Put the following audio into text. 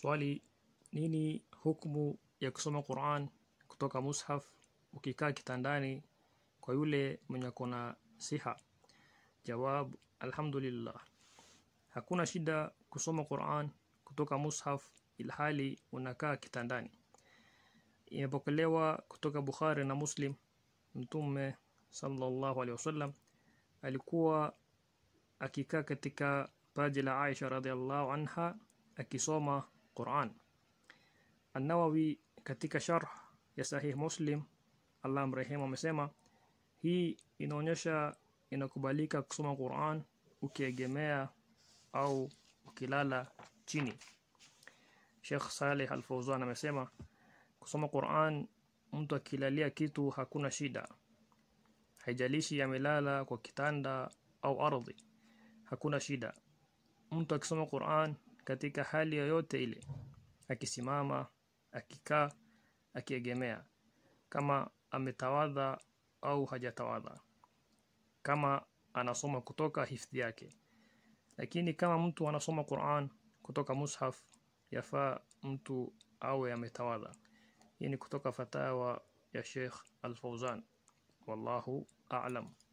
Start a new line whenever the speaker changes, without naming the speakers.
Swali, nini hukumu ya kusoma Qur'an kutoka mushaf ukikaa kitandani kwa yule mwenye kona siha? Jawab, alhamdulillah, hakuna shida kusoma Qur'an kutoka mushaf ilhali unakaa kitandani. Imepokelewa kutoka Bukhari na Muslim. Mtume sallallahu alaihi wasallam alikuwa akikaa katika paji la Aisha radhiallahu anha akisoma Quran. An-Nawawi katika sharh ya Sahih Muslim, Allah mrehemu, amesema hii inaonyesha inakubalika kusoma Quran ukiegemea au ukilala chini. Sheikh Saleh Al-Fawzan amesema kusoma Quran mtu akilalia kitu hakuna shida, haijalishi amelala kwa kitanda au ardhi, hakuna shida. Mtu akisoma Quran katika hali yoyote ile akisimama akikaa akiegemea kama ametawadha au hajatawadha kama anasoma kutoka hifdhi yake lakini kama mtu anasoma Qur'an kutoka mushaf yafaa mtu awe ametawadha hii ni kutoka fatawa ya Sheikh Al-Fauzan wallahu a'lam